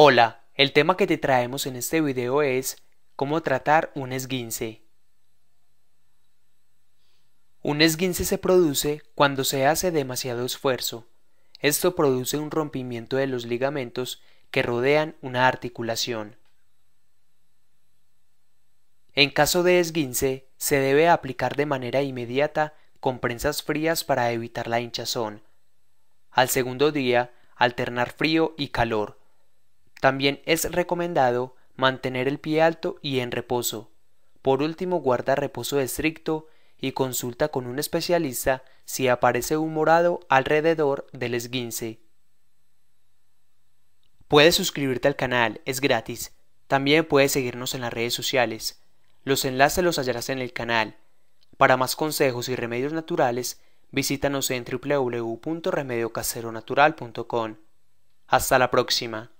Hola, el tema que te traemos en este video es cómo tratar un esguince. Un esguince se produce cuando se hace demasiado esfuerzo. Esto produce un rompimiento de los ligamentos que rodean una articulación. En caso de esguince, se debe aplicar de manera inmediata con prensas frías para evitar la hinchazón. Al segundo día, alternar frío y calor también es recomendado mantener el pie alto y en reposo. Por último, guarda reposo estricto y consulta con un especialista si aparece un morado alrededor del esguince. Puedes suscribirte al canal, es gratis. También puedes seguirnos en las redes sociales. Los enlaces los hallarás en el canal. Para más consejos y remedios naturales, visítanos en www.remediocaseronatural.com. Hasta la próxima.